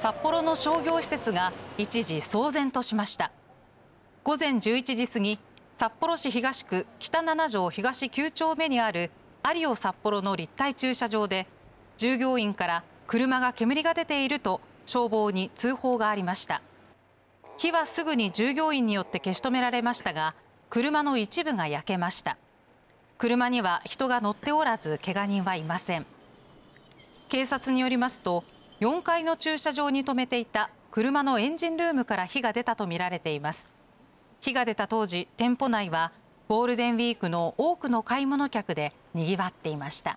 札幌の商業施設が一時騒然としました午前11時過ぎ札幌市東区北7条東9丁目にあるアリオ札幌の立体駐車場で従業員から車が煙が出ていると消防に通報がありました火はすぐに従業員によって消し止められましたが車の一部が焼けました車には人が乗っておらずけが人はいません警察によりますと4階の駐車場に停めていた車のエンジンルームから火が出たとみられています火が出た当時店舗内はゴールデンウィークの多くの買い物客でにぎわっていました